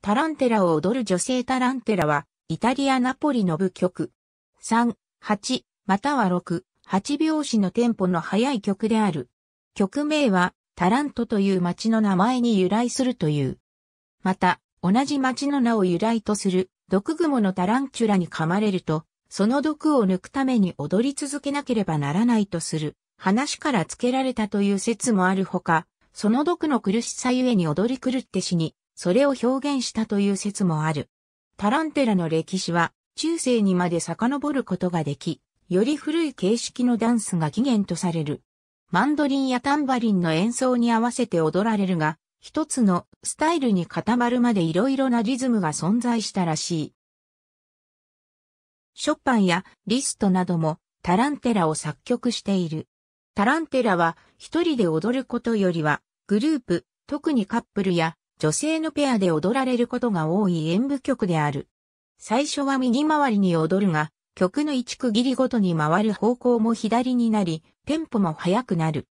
タランテラを踊る女性タランテラは、イタリアナポリの部曲。3、8、または6、8拍子のテンポの速い曲である。曲名は、タラントという町の名前に由来するという。また、同じ町の名を由来とする、毒蜘蛛のタランチュラに噛まれると、その毒を抜くために踊り続けなければならないとする、話から付けられたという説もあるほか、その毒の苦しさゆえに踊り狂って死に、それを表現したという説もある。タランテラの歴史は中世にまで遡ることができ、より古い形式のダンスが起源とされる。マンドリンやタンバリンの演奏に合わせて踊られるが、一つのスタイルに固まるまで色々なリズムが存在したらしい。ショパンやリストなどもタランテラを作曲している。タランテラは一人で踊ることよりはグループ、特にカップルや女性のペアで踊られることが多い演舞曲である。最初は右回りに踊るが、曲の一区切りごとに回る方向も左になり、テンポも速くなる。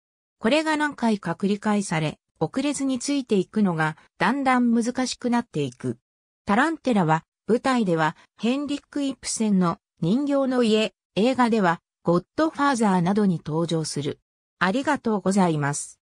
これが何回か繰り返され、遅れずについていくのがだんだん難しくなっていく。タランテラは舞台ではヘンリック・イプセンの人形の家、映画ではゴッドファーザーなどに登場する。ありがとうございます。